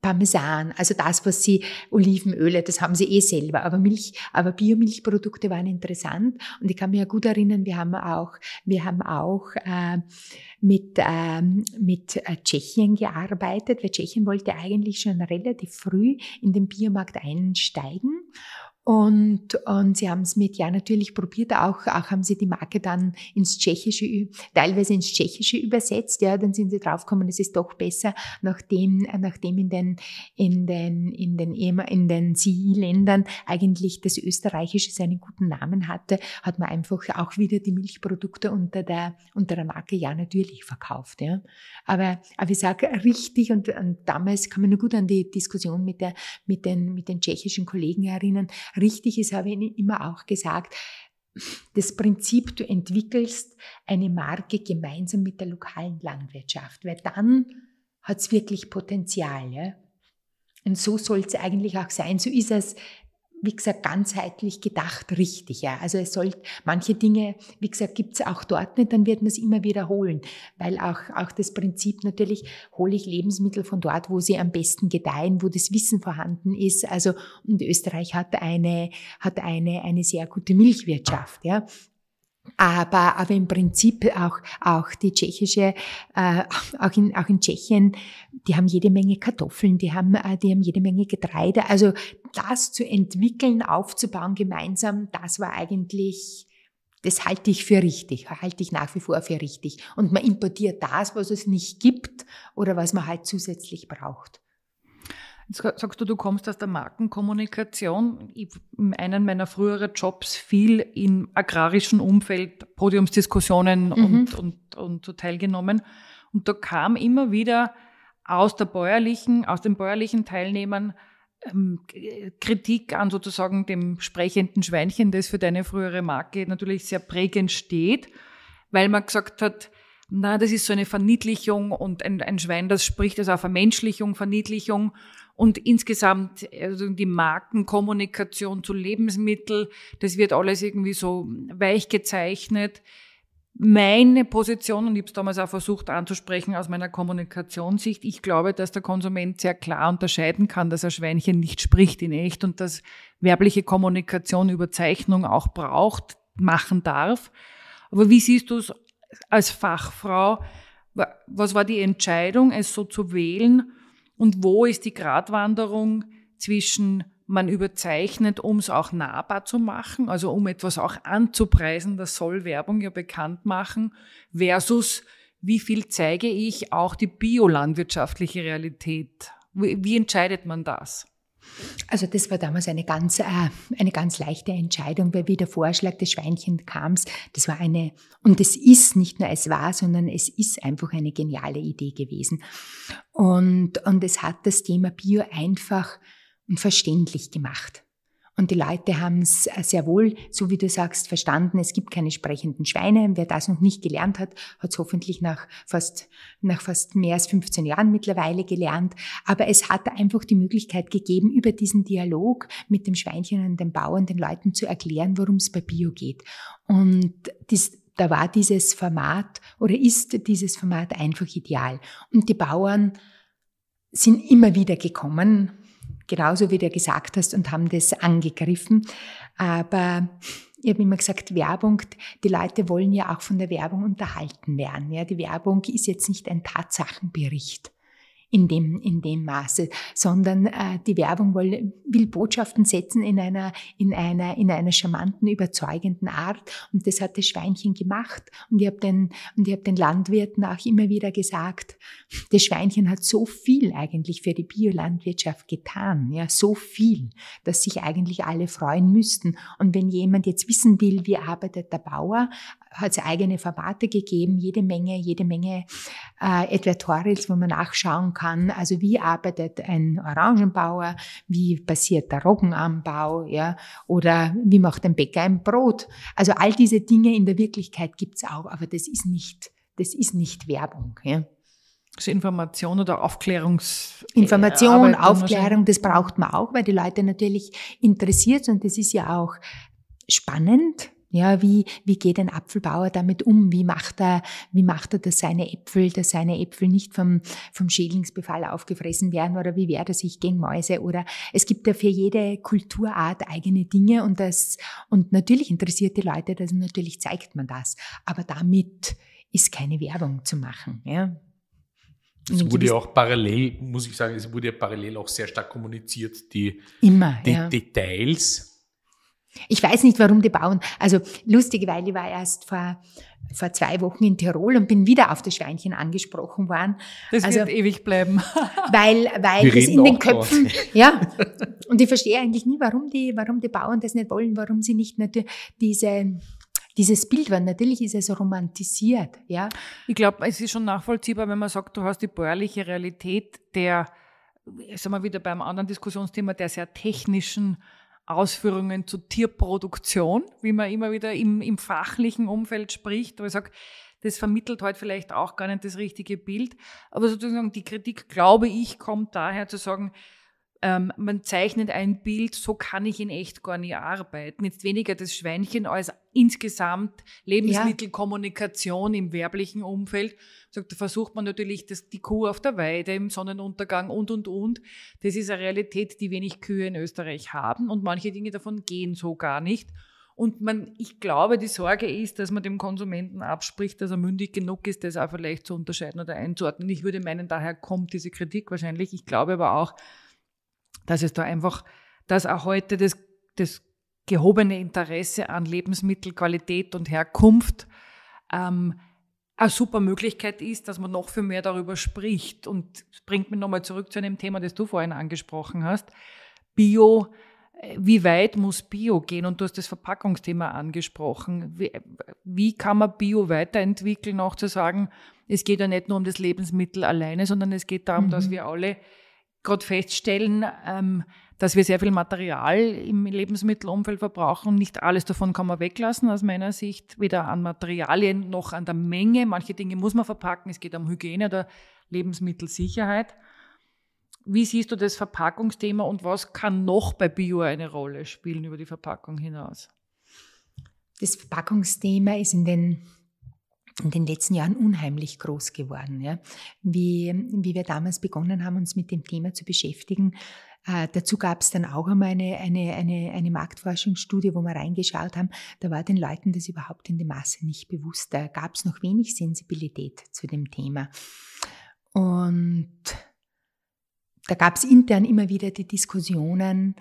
Speaker 3: Parmesan, also das, was sie, Olivenöle, das haben sie eh selber, aber Milch, aber Biomilchprodukte waren interessant und ich kann mich ja gut erinnern, wir haben auch, wir haben auch äh, mit, ähm, äh, mit Tschechien gearbeitet, weil Tschechien wollte eigentlich schon relativ früh in den Biomarkt einsteigen und, und sie haben es mit, ja, natürlich probiert auch, auch haben sie die Marke dann ins Tschechische, teilweise ins Tschechische übersetzt, ja, dann sind sie draufgekommen, es ist doch besser, nachdem, nachdem in den, in den, in den, in den sie ländern eigentlich das Österreichische seinen guten Namen hatte, hat man einfach auch wieder die Milchprodukte unter der, unter der Marke, ja, natürlich verkauft, ja. Aber, aber ich sage richtig und, und damals kann man nur gut an die Diskussion mit der, mit den, mit den tschechischen Kollegen erinnern, richtig ist, habe ich Ihnen immer auch gesagt, das Prinzip, du entwickelst eine Marke gemeinsam mit der lokalen Landwirtschaft, weil dann hat es wirklich Potenzial. Ja? Und so soll es eigentlich auch sein. So ist es wie gesagt, ganzheitlich gedacht richtig. Ja. Also es soll, manche Dinge, wie gesagt, gibt's auch dort nicht, dann wird man es immer wiederholen. Weil auch, auch das Prinzip natürlich, hole ich Lebensmittel von dort, wo sie am besten gedeihen, wo das Wissen vorhanden ist. Also, und Österreich hat eine, hat eine, eine sehr gute Milchwirtschaft, ja aber, aber im Prinzip auch, auch die tschechische, äh, auch, in, auch in Tschechien, die haben jede Menge Kartoffeln, die haben, äh, die haben jede Menge Getreide. Also das zu entwickeln, aufzubauen gemeinsam, das war eigentlich, das halte ich für richtig, halte ich nach wie vor für richtig. Und man importiert das, was es nicht gibt oder was man halt zusätzlich braucht.
Speaker 1: Jetzt sagst du, du kommst aus der Markenkommunikation. Ich, in einem meiner früheren Jobs viel im agrarischen Umfeld Podiumsdiskussionen mhm. und, und, und so teilgenommen. Und da kam immer wieder aus der bäuerlichen, aus den bäuerlichen Teilnehmern ähm, Kritik an sozusagen dem sprechenden Schweinchen, das für deine frühere Marke natürlich sehr prägend steht, weil man gesagt hat, na, das ist so eine Verniedlichung und ein, ein Schwein, das spricht, also auch Vermenschlichung, Verniedlichung und insgesamt also die Markenkommunikation zu Lebensmitteln, das wird alles irgendwie so weich gezeichnet. Meine Position, und ich habe es damals auch versucht anzusprechen aus meiner Kommunikationssicht, ich glaube, dass der Konsument sehr klar unterscheiden kann, dass ein Schweinchen nicht spricht in echt und dass werbliche Kommunikation über Zeichnung auch braucht, machen darf. Aber wie siehst du es als Fachfrau? Was war die Entscheidung, es so zu wählen? Und wo ist die Gratwanderung zwischen man überzeichnet, um es auch nahbar zu machen, also um etwas auch anzupreisen, das soll Werbung ja bekannt machen, versus wie viel zeige ich auch die biolandwirtschaftliche Realität? Wie, wie entscheidet man das?
Speaker 3: Also das war damals eine ganz, äh, eine ganz leichte Entscheidung, weil wie der Vorschlag des Schweinchen kam, das war eine, und es ist nicht nur es war, sondern es ist einfach eine geniale Idee gewesen. Und, und es hat das Thema Bio einfach und verständlich gemacht. Und die Leute haben es äh, sehr wohl, so wie du sagst, verstanden. Es gibt keine sprechenden Schweine. Wer das noch nicht gelernt hat, hat es hoffentlich nach fast, nach fast mehr als 15 Jahren mittlerweile gelernt. Aber es hat einfach die Möglichkeit gegeben, über diesen Dialog mit dem Schweinchen und dem Bauern den Leuten zu erklären, worum es bei Bio geht. Und das, da war dieses Format oder ist dieses Format einfach ideal. Und die Bauern sind immer wieder gekommen genauso wie du gesagt hast, und haben das angegriffen. Aber ich habe immer gesagt, Werbung, die Leute wollen ja auch von der Werbung unterhalten werden. Ja, die Werbung ist jetzt nicht ein Tatsachenbericht in dem, in dem Maße, sondern äh, die Werbung will, will Botschaften setzen in einer, in, einer, in einer charmanten, überzeugenden Art. Und das hat das Schweinchen gemacht. Und ich habe den, und ich hab den Landwirten auch immer wieder gesagt, das Schweinchen hat so viel eigentlich für die Biolandwirtschaft getan, ja, so viel, dass sich eigentlich alle freuen müssten. Und wenn jemand jetzt wissen will, wie arbeitet der Bauer, hat es eigene Formate gegeben, jede Menge, jede Menge äh, Editorials, wo man nachschauen kann, also wie arbeitet ein Orangenbauer, wie passiert der Roggenanbau, ja, oder wie macht ein Bäcker ein Brot. Also all diese Dinge in der Wirklichkeit gibt's auch, aber das ist nicht, das ist nicht Werbung. Ja.
Speaker 1: Also Information oder
Speaker 3: Aufklärungs äh, Information, Arbeiten Aufklärung, das braucht man auch, weil die Leute natürlich interessiert sind und das ist ja auch spannend, ja, wie, wie geht ein Apfelbauer damit um? Wie macht er, wie macht er, dass seine Äpfel, dass seine Äpfel nicht vom, vom Schädlingsbefall aufgefressen werden oder wie wehrt er sich gegen Mäuse oder es gibt ja für jede Kulturart eigene Dinge und das, und natürlich interessierte Leute, das natürlich zeigt man das. Aber damit ist keine Werbung zu machen, ja.
Speaker 2: Es wurde ja auch parallel, muss ich sagen, es wurde ja parallel auch sehr stark kommuniziert, die, Immer, die ja. Details
Speaker 3: ich weiß nicht, warum die bauen. Also ich war erst vor vor zwei Wochen in Tirol und bin wieder auf das Schweinchen angesprochen worden. Das also, wird ewig bleiben. [laughs] weil weil das in den Köpfen, drauf. ja. Und ich verstehe eigentlich nie, warum die, warum die Bauern das nicht wollen, warum sie nicht diese dieses Bild, weil natürlich ist es romantisiert, ja. Ich glaube, es
Speaker 1: ist schon nachvollziehbar, wenn man sagt, du hast die bäuerliche Realität der, sagen wir wieder beim anderen Diskussionsthema, der sehr technischen Ausführungen zu Tierproduktion, wie man immer wieder im, im fachlichen Umfeld spricht, wo ich sage, das vermittelt heute halt vielleicht auch gar nicht das richtige Bild. Aber sozusagen die Kritik, glaube ich, kommt daher zu sagen, ähm, man zeichnet ein Bild, so kann ich in echt gar nicht arbeiten. Jetzt weniger das Schweinchen als insgesamt Lebensmittelkommunikation ja. im werblichen Umfeld. Sagt, da versucht man natürlich das, die Kuh auf der Weide im Sonnenuntergang und, und, und. Das ist eine Realität, die wenig Kühe in Österreich haben und manche Dinge davon gehen so gar nicht. Und man, ich glaube, die Sorge ist, dass man dem Konsumenten abspricht, dass er mündig genug ist, das auch vielleicht zu unterscheiden oder einzuordnen. Ich würde meinen, daher kommt diese Kritik wahrscheinlich. Ich glaube aber auch, dass es da einfach, dass auch heute das, das gehobene Interesse an Lebensmittelqualität und Herkunft ähm, eine super Möglichkeit ist, dass man noch viel mehr darüber spricht. Und das bringt mich nochmal zurück zu einem Thema, das du vorhin angesprochen hast. Bio, äh, wie weit muss Bio gehen? Und du hast das Verpackungsthema angesprochen. Wie, wie, kann man Bio weiterentwickeln, auch zu sagen, es geht ja nicht nur um das Lebensmittel alleine, sondern es geht darum, mhm. dass wir alle gerade feststellen, ähm, dass wir sehr viel Material im Lebensmittelumfeld verbrauchen. Nicht alles davon kann man weglassen, aus meiner Sicht, weder an Materialien noch an der Menge. Manche Dinge muss man verpacken. Es geht um Hygiene oder Lebensmittelsicherheit. Wie siehst du das Verpackungsthema und was kann noch bei Bio eine Rolle spielen über die Verpackung hinaus?
Speaker 3: Das Verpackungsthema ist in den in den letzten Jahren unheimlich groß geworden. Ja. Wie, wie wir damals begonnen haben, uns mit dem Thema zu beschäftigen, äh, dazu gab es dann auch einmal eine, eine, eine, eine Marktforschungsstudie, wo wir reingeschaut haben. Da war den Leuten das überhaupt in der Masse nicht bewusst. Da gab es noch wenig Sensibilität zu dem Thema. Und da gab es intern immer wieder die Diskussionen,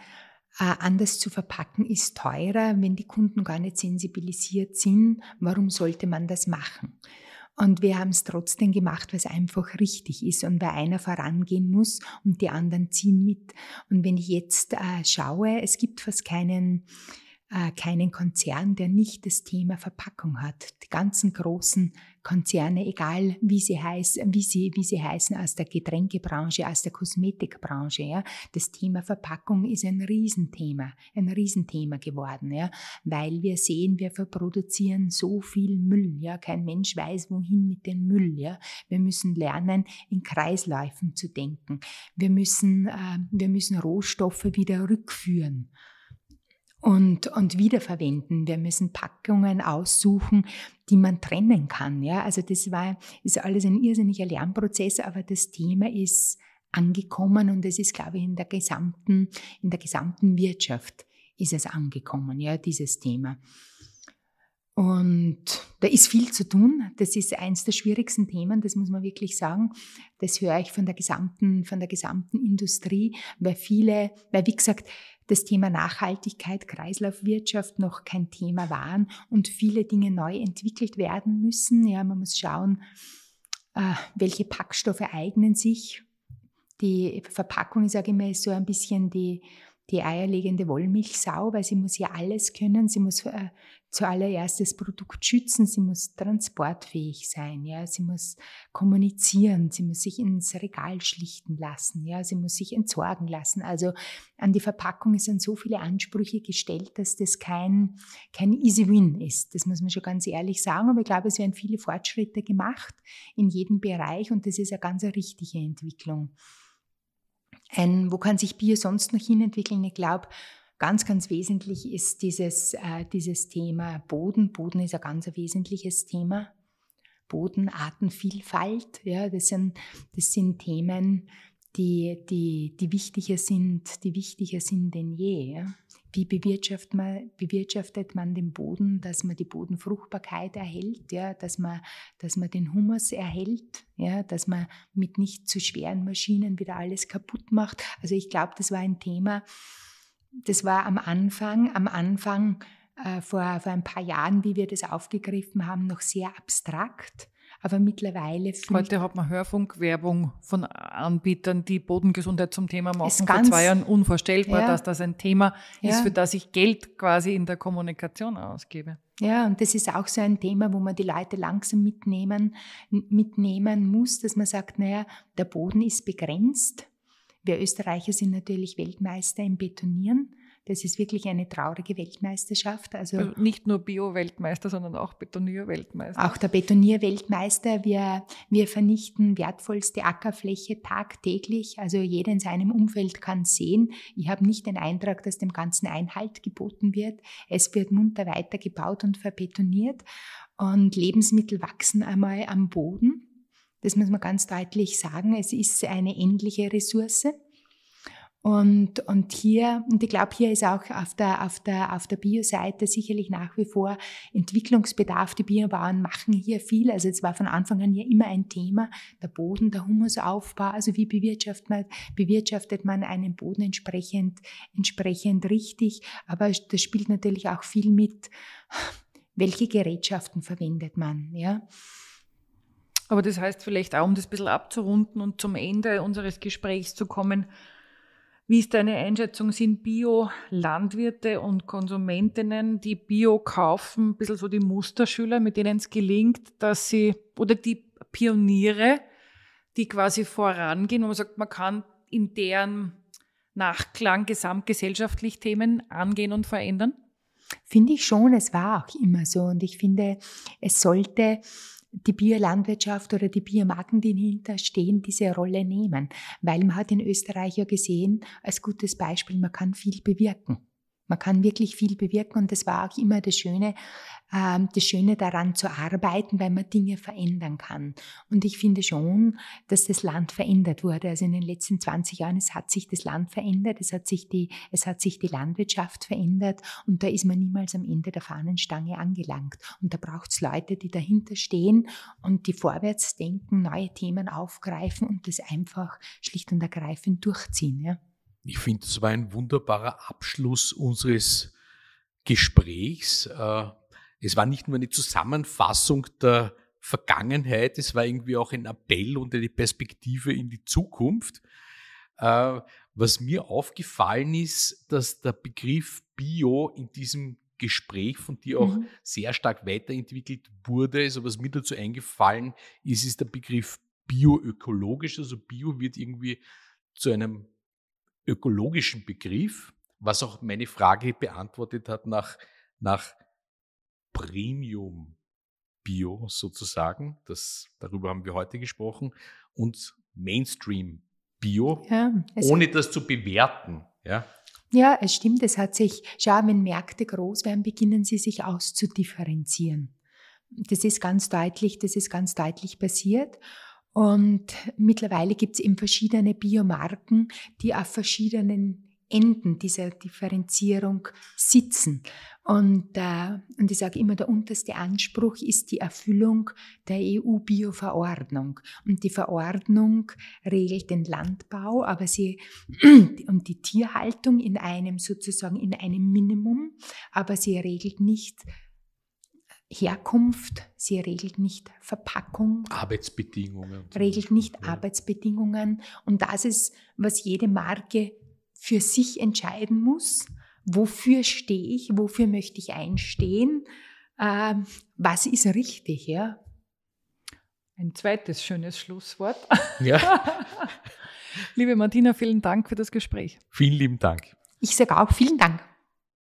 Speaker 3: äh, anders zu verpacken ist teurer, wenn die Kunden gar nicht sensibilisiert sind. Warum sollte man das machen? Und wir haben es trotzdem gemacht, was einfach richtig ist und weil einer vorangehen muss und die anderen ziehen mit. Und wenn ich jetzt äh, schaue, es gibt fast keinen, äh, keinen Konzern, der nicht das Thema Verpackung hat. Die ganzen großen Konzerne, egal wie sie heißen, wie sie, wie sie heißen, aus der Getränkebranche, aus der Kosmetikbranche. Ja. Das Thema Verpackung ist ein Riesenthema, ein Riesenthema geworden, ja, weil wir sehen, wir verproduzieren so viel Müll. Ja. Kein Mensch weiß, wohin mit dem Müll. Ja. Wir müssen lernen, in Kreisläufen zu denken. Wir müssen, äh, wir müssen Rohstoffe wieder rückführen und, und wiederverwenden. Wir müssen Packungen aussuchen, die man trennen kann. Ja? Also das war, ist alles ein irrsinniger Lernprozess, aber das Thema ist angekommen und es ist, glaube ich, in der gesamten, in der gesamten Wirtschaft ist es angekommen, ja, dieses Thema. Und da ist viel zu tun. Das ist eines der schwierigsten Themen, das muss man wirklich sagen. Das höre ich von der gesamten, von der gesamten Industrie, weil viele, weil wie gesagt, das Thema Nachhaltigkeit, Kreislaufwirtschaft noch kein Thema waren und viele Dinge neu entwickelt werden müssen. Ja, man muss schauen, äh, welche Packstoffe eignen sich. Die Verpackung, ich sage immer, ist so ein bisschen die, die eierlegende Wollmilchsau, weil sie muss ja alles können. Sie muss äh, zuallererst das Produkt schützen, sie muss transportfähig sein, ja, sie muss kommunizieren, sie muss sich ins Regal schlichten lassen, ja, sie muss sich entsorgen lassen. Also an die Verpackung sind so viele Ansprüche gestellt, dass das kein, kein easy win ist. Das muss man schon ganz ehrlich sagen, aber ich glaube, es werden viele Fortschritte gemacht in jedem Bereich und das ist eine ganz richtige Entwicklung. Ein, wo kann sich Bier sonst noch hinentwickeln? Ich glaube, Ganz, ganz wesentlich ist dieses, äh, dieses Thema Boden. Boden ist ein ganz wesentliches Thema. Boden, Artenvielfalt, ja, das sind, das sind Themen, die, die, die wichtiger sind, die wichtiger sind denn je. Ja. Wie bewirtschaftet man, bewirtschaftet man den Boden, dass man die Bodenfruchtbarkeit erhält, ja, dass, man, dass man den Humus erhält, ja, dass man mit nicht zu schweren Maschinen wieder alles kaputt macht. Also ich glaube, das war ein Thema, das war am Anfang, am Anfang äh, vor, vor ein paar Jahren, wie wir das aufgegriffen haben, noch sehr abstrakt. Aber mittlerweile. Heute
Speaker 1: hat man Hörfunkwerbung von Anbietern, die Bodengesundheit zum Thema machen. Ist ganz, Vor zwei Jahren unvorstellbar, ja, dass das ein Thema ja. ist, für das ich Geld quasi in der Kommunikation ausgebe.
Speaker 3: Ja, und das ist auch so ein Thema, wo man die Leute langsam mitnehmen, mitnehmen muss, dass man sagt, naja, der Boden ist begrenzt wir Österreicher sind natürlich Weltmeister im Betonieren. Das ist wirklich eine traurige Weltmeisterschaft. Also, also nicht nur Bio-Weltmeister, sondern auch Betonier-Weltmeister. Auch der Betonier-Weltmeister. Wir, wir vernichten wertvollste Ackerfläche tagtäglich. Also jeder in seinem Umfeld kann sehen. Ich habe nicht den Eintrag, dass dem Ganzen Einhalt geboten wird. Es wird munter weitergebaut und verbetoniert. Und Lebensmittel wachsen einmal am Boden. Das muss man ganz deutlich sagen. Es ist eine endliche Ressource. Und, und hier, und ich glaube, hier ist auch auf der, auf der, auf der Bio-Seite sicherlich nach wie vor Entwicklungsbedarf. Die Biobauern machen hier viel. Also es war von Anfang an ja immer ein Thema, der Boden, der Humusaufbau. Also wie bewirtschaftet man, bewirtschaftet man einen Boden entsprechend, entsprechend richtig. Aber das spielt natürlich auch viel mit, welche Gerätschaften verwendet man, ja. Aber das heißt
Speaker 1: vielleicht auch, um das ein bisschen abzurunden und zum Ende unseres Gesprächs zu kommen, wie ist deine Einschätzung? Sind Bio-Landwirte und Konsumentinnen, die Bio kaufen, ein bisschen so die Musterschüler, mit denen es gelingt, dass sie, oder die Pioniere, die quasi vorangehen, wo man sagt, man kann in deren Nachklang gesamtgesellschaftlich Themen angehen und verändern?
Speaker 3: Finde ich schon, es war auch immer so. Und ich finde, es sollte die Bierlandwirtschaft oder die Biermarken, die dahinter stehen, diese Rolle nehmen. Weil man hat in Österreich ja gesehen, als gutes Beispiel, man kann viel bewirken. Man kann wirklich viel bewirken und das war auch immer das Schöne, äh, das Schöne daran zu arbeiten, weil man Dinge verändern kann. Und ich finde schon, dass das Land verändert wurde. Also in den letzten 20 Jahren, es hat sich das Land verändert, es hat sich die, es hat sich die Landwirtschaft verändert und da ist man niemals am Ende der Fahnenstange angelangt. Und da braucht es Leute, die dahinter stehen und die vorwärts denken, neue Themen aufgreifen und das einfach schlicht und ergreifend durchziehen. Ja.
Speaker 2: Ich finde, das war ein wunderbarer Abschluss unseres Gesprächs. Äh, es war nicht nur eine Zusammenfassung der Vergangenheit, es war irgendwie auch ein Appell und eine Perspektive in die Zukunft. Äh, was mir aufgefallen ist, dass der Begriff Bio in diesem Gespräch von dir auch mhm. sehr stark weiterentwickelt wurde. Also was mir dazu eingefallen ist, ist der Begriff bioökologisch. Also Bio wird irgendwie zu einem ökologischen Begriff, was auch meine Frage beantwortet hat nach, nach Premium Bio sozusagen. Das, darüber haben wir heute gesprochen. Und Mainstream Bio, ja, ohne das zu bewerten. Ja.
Speaker 3: ja, es stimmt. Es hat sich, schau, wenn Märkte groß werden, beginnen sie sich auszudifferenzieren. Das ist ganz deutlich, das ist ganz deutlich passiert. Und mittlerweile gibt es eben verschiedene Biomarken, die auf verschiedenen Enden dieser Differenzierung sitzen. Und, äh, und ich sage immer, der unterste Anspruch ist die Erfüllung der EU-Bio-Verordnung. Und die Verordnung regelt den Landbau, aber sie [clears throat] und die Tierhaltung in einem sozusagen in einem Minimum, aber sie regelt nicht Herkunft, sie regelt nicht Verpackung.
Speaker 2: Arbeitsbedingungen.
Speaker 3: Regelt nicht Arbeitsbedingungen. Und das ist, was jede Marke für sich entscheiden muss. Wofür stehe ich? Wofür möchte ich einstehen? Ähm, was ist richtig? Ja? Ein zweites schönes
Speaker 1: Schlusswort. Ja. [laughs] Liebe Martina, vielen Dank für das Gespräch.
Speaker 2: Vielen lieben Dank.
Speaker 3: Ich sage auch vielen Dank.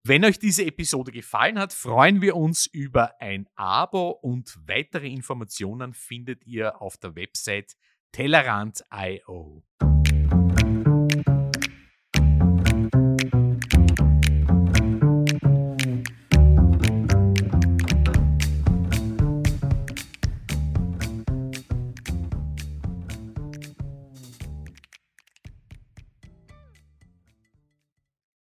Speaker 2: Wenn euch diese Episode gefallen hat, freuen wir uns über ein Abo und weitere Informationen findet ihr auf der Website Tellerant.io.